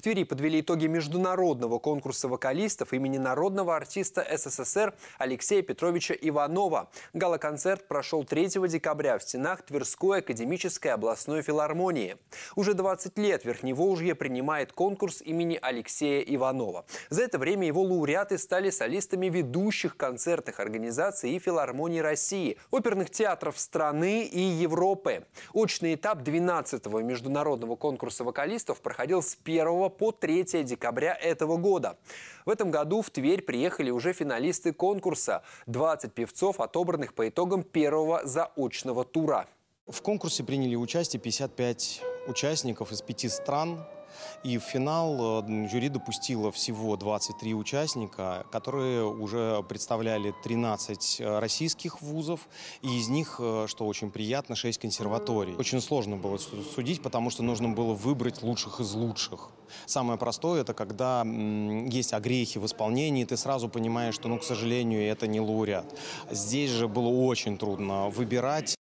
В Твери подвели итоги международного конкурса вокалистов имени народного артиста СССР Алексея Петровича Иванова. гала прошел 3 декабря в стенах Тверской академической областной филармонии. Уже 20 лет Верхневолжье принимает конкурс имени Алексея Иванова. За это время его лауреаты стали солистами ведущих концертных организаций и филармонии России, оперных театров страны и Европы. Очный этап 12-го международного конкурса вокалистов проходил с 1 по 3 декабря этого года. В этом году в Тверь приехали уже финалисты конкурса. 20 певцов, отобранных по итогам первого заочного тура. В конкурсе приняли участие 55 участников из пяти стран. И в финал э, жюри допустило всего 23 участника, которые уже представляли 13 э, российских вузов, и из них, э, что очень приятно, 6 консерваторий. Очень сложно было судить, потому что нужно было выбрать лучших из лучших. Самое простое – это когда есть огрехи в исполнении, ты сразу понимаешь, что, ну, к сожалению, это не лауреат. Здесь же было очень трудно выбирать.